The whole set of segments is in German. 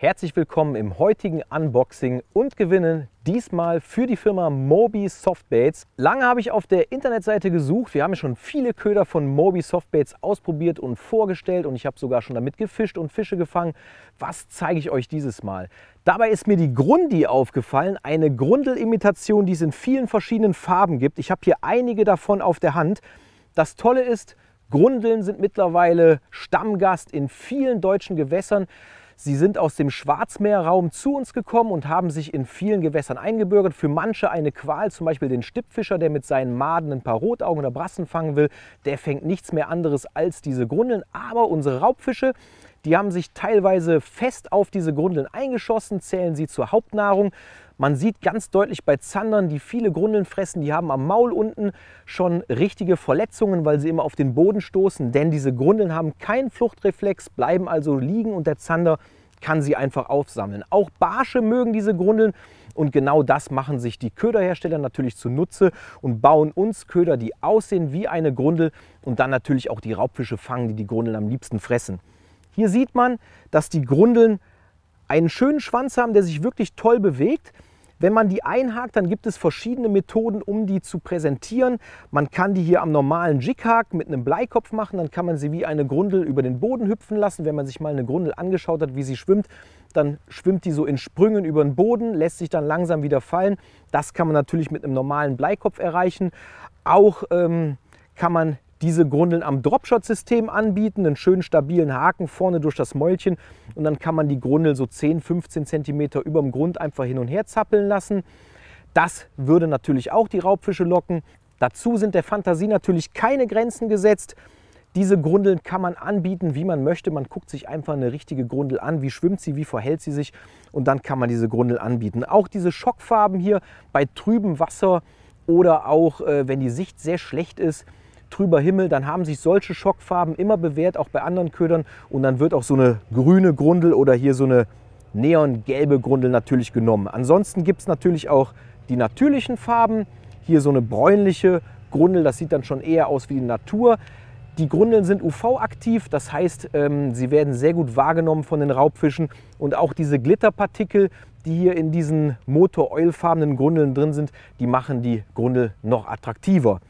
Herzlich willkommen im heutigen Unboxing und Gewinnen, diesmal für die Firma Mobi Softbaits. Lange habe ich auf der Internetseite gesucht, wir haben schon viele Köder von Mobi Softbaits ausprobiert und vorgestellt und ich habe sogar schon damit gefischt und Fische gefangen. Was zeige ich euch dieses Mal? Dabei ist mir die Grundi aufgefallen, eine Grundelimitation, die es in vielen verschiedenen Farben gibt. Ich habe hier einige davon auf der Hand. Das Tolle ist, Grundeln sind mittlerweile Stammgast in vielen deutschen Gewässern. Sie sind aus dem Schwarzmeerraum zu uns gekommen und haben sich in vielen Gewässern eingebürgert. Für manche eine Qual, zum Beispiel den Stippfischer, der mit seinen Maden ein paar Rotaugen oder Brassen fangen will. Der fängt nichts mehr anderes als diese Grundeln. Aber unsere Raubfische, die haben sich teilweise fest auf diese Grundeln eingeschossen, zählen sie zur Hauptnahrung. Man sieht ganz deutlich bei Zandern, die viele Grundeln fressen, die haben am Maul unten schon richtige Verletzungen, weil sie immer auf den Boden stoßen, denn diese Grundeln haben keinen Fluchtreflex, bleiben also liegen und der Zander kann sie einfach aufsammeln. Auch Barsche mögen diese Grundeln und genau das machen sich die Köderhersteller natürlich zunutze und bauen uns Köder, die aussehen wie eine Grundel und dann natürlich auch die Raubfische fangen, die die Grundeln am liebsten fressen. Hier sieht man, dass die Grundeln einen schönen Schwanz haben, der sich wirklich toll bewegt. Wenn man die einhakt, dann gibt es verschiedene Methoden, um die zu präsentieren. Man kann die hier am normalen Jighaken mit einem Bleikopf machen, dann kann man sie wie eine Grundel über den Boden hüpfen lassen. Wenn man sich mal eine Grundel angeschaut hat, wie sie schwimmt, dann schwimmt die so in Sprüngen über den Boden, lässt sich dann langsam wieder fallen. Das kann man natürlich mit einem normalen Bleikopf erreichen. Auch ähm, kann man diese Grundeln am Dropshot-System anbieten, einen schönen stabilen Haken vorne durch das Mäulchen und dann kann man die Grundel so 10, 15 cm über dem Grund einfach hin und her zappeln lassen. Das würde natürlich auch die Raubfische locken. Dazu sind der Fantasie natürlich keine Grenzen gesetzt. Diese Grundeln kann man anbieten, wie man möchte. Man guckt sich einfach eine richtige Grundel an, wie schwimmt sie, wie verhält sie sich und dann kann man diese Grundel anbieten. Auch diese Schockfarben hier bei trübem Wasser oder auch äh, wenn die Sicht sehr schlecht ist, trüber Himmel, dann haben sich solche Schockfarben immer bewährt, auch bei anderen Ködern. Und dann wird auch so eine grüne Grundel oder hier so eine neongelbe Grundel natürlich genommen. Ansonsten gibt es natürlich auch die natürlichen Farben. Hier so eine bräunliche Grundel, das sieht dann schon eher aus wie die Natur. Die Grundeln sind UV-aktiv, das heißt, ähm, sie werden sehr gut wahrgenommen von den Raubfischen. Und auch diese Glitterpartikel, die hier in diesen motor-oilfarbenen Grundeln drin sind, die machen die Grundel noch attraktiver.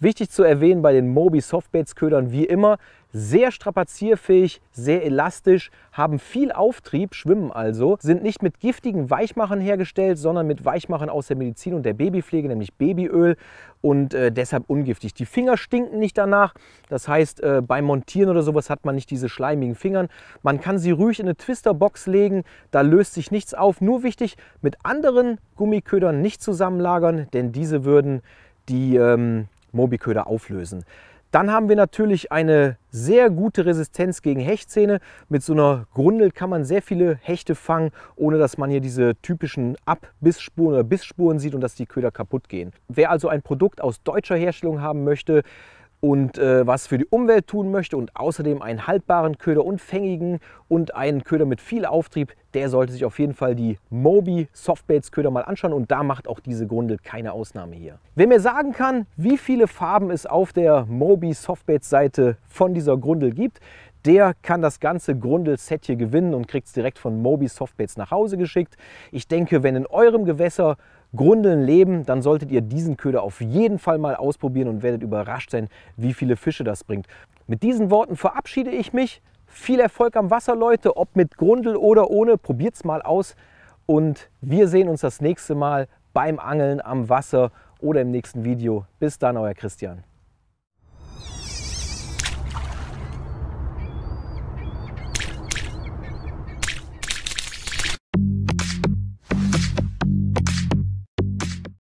Wichtig zu erwähnen bei den Mobi Softbaits Ködern wie immer, sehr strapazierfähig, sehr elastisch, haben viel Auftrieb, schwimmen also, sind nicht mit giftigen Weichmachern hergestellt, sondern mit Weichmachern aus der Medizin und der Babypflege, nämlich Babyöl und äh, deshalb ungiftig. Die Finger stinken nicht danach, das heißt äh, beim Montieren oder sowas hat man nicht diese schleimigen Fingern. Man kann sie ruhig in eine Twisterbox legen, da löst sich nichts auf. Nur wichtig, mit anderen Gummiködern nicht zusammenlagern, denn diese würden die ähm, Mobiköder auflösen. Dann haben wir natürlich eine sehr gute Resistenz gegen Hechtzähne. Mit so einer Grundel kann man sehr viele Hechte fangen, ohne dass man hier diese typischen Abbissspuren oder Bissspuren sieht und dass die Köder kaputt gehen. Wer also ein Produkt aus deutscher Herstellung haben möchte, und äh, was für die Umwelt tun möchte und außerdem einen haltbaren Köder und fängigen und einen Köder mit viel Auftrieb, der sollte sich auf jeden Fall die Mobi Softbaits Köder mal anschauen und da macht auch diese Grundel keine Ausnahme hier. Wer mir sagen kann, wie viele Farben es auf der Mobi Softbaits Seite von dieser Grundel gibt, der kann das ganze Grundel-Set hier gewinnen und kriegt es direkt von Moby Softbaits nach Hause geschickt. Ich denke, wenn in eurem Gewässer Grundeln leben, dann solltet ihr diesen Köder auf jeden Fall mal ausprobieren und werdet überrascht sein, wie viele Fische das bringt. Mit diesen Worten verabschiede ich mich. Viel Erfolg am Wasser, Leute, ob mit Grundel oder ohne. Probiert es mal aus und wir sehen uns das nächste Mal beim Angeln am Wasser oder im nächsten Video. Bis dann, euer Christian.